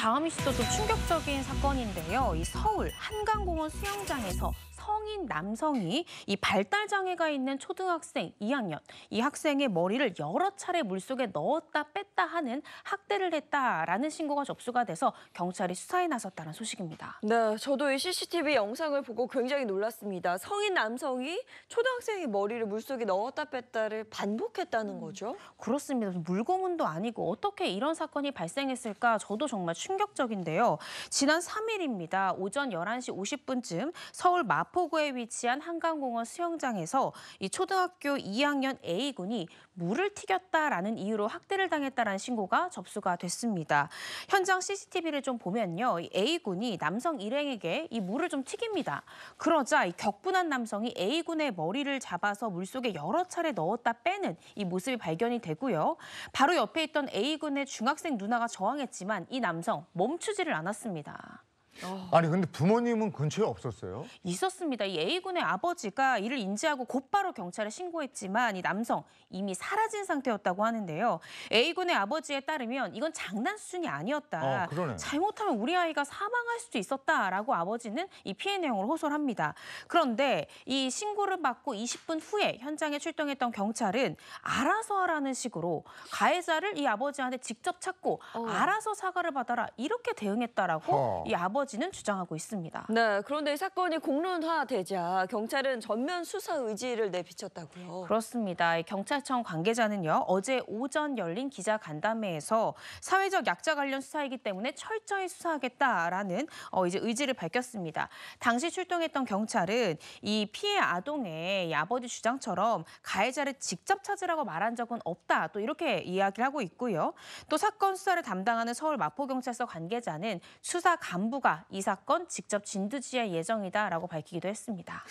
다음 이슈도 좀 충격적인 사건인데요. 이 서울 한강공원 수영장에서 성인 남성이 이 발달 장애가 있는 초등학생 2학년 이 학생의 머리를 여러 차례 물속에 넣었다 뺐다 하는 학대를 했다라는 신고가 접수가 돼서 경찰이 수사에 나섰다는 소식입니다. 네, 저도 이 CCTV 영상을 보고 굉장히 놀랐습니다. 성인 남성이 초등학생의 머리를 물속에 넣었다 뺐다를 반복했다는 음, 거죠? 그렇습니다. 물고문도 아니고 어떻게 이런 사건이 발생했을까 저도 정말 충격적인데요. 지난 3일입니다. 오전 11시 50분쯤 서울 마포 김포구에 위치한 한강공원 수영장에서 이 초등학교 2학년 A군이 물을 튀겼다라는 이유로 학대를 당했다라는 신고가 접수가 됐습니다. 현장 CCTV를 좀 보면요. A군이 남성 일행에게 이 물을 좀 튀깁니다. 그러자 이 격분한 남성이 A군의 머리를 잡아서 물속에 여러 차례 넣었다 빼는 이 모습이 발견이 되고요. 바로 옆에 있던 A군의 중학생 누나가 저항했지만 이 남성 멈추지를 않았습니다. 어. 아니 근데 부모님은 근처에 없었어요? 있었습니다. 이 A군의 아버지가 이를 인지하고 곧바로 경찰에 신고했지만 이 남성 이미 사라진 상태였다고 하는데요. A군의 아버지에 따르면 이건 장난 수준이 아니었다. 어, 그러네. 잘못하면 우리 아이가 사망할 수도 있었다라고 아버지는 이 피해 내용을 호소를 합니다. 그런데 이 신고를 받고 20분 후에 현장에 출동했던 경찰은 알아서 하라는 식으로 가해자를 이 아버지한테 직접 찾고 어. 알아서 사과를 받아라 이렇게 대응했다라고 어. 이 아버지 이어지는 주장하고 있습니다. 네, 그런데 이 사건이 공론화되자 경찰은 전면 수사 의지를 내비쳤다고요. 그렇습니다. 경찰청 관계자는요. 어제 오전 열린 기자 간담회에서 사회적 약자 관련 수사이기 때문에 철저히 수사하겠다라는 어, 이제 의지를 밝혔습니다. 당시 출동했던 경찰은 이 피해 아동의 아버지 주장처럼 가해자를 직접 찾으라고 말한 적은 없다. 또 이렇게 이야기를 하고 있고요. 또 사건 수사를 담당하는 서울 마포경찰서 관계자는 수사 간부가 특파가 이 사건 직접 진두지할 휘 예정이다라고 밝히기도 했습니다.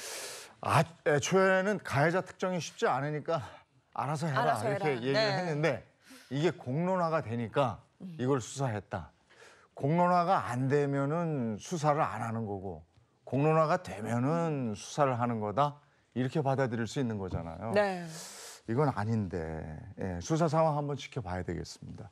아, 애초에는 가해자 특정이 쉽지 않으니까 알아서 해라 알아서 해라. 이렇게 얘기를 네. 했는데 이게 공론화가 되니까 이걸 수사했다. 공론화가 안 되면은 수사를 안 하는 거고 공론화가 되면은 수사를 하는 거다 이렇게 받아들일 수 있는 거잖아요. 네. 이건 아닌데 예, 수사 상황 한번 지켜봐야 되겠습니다.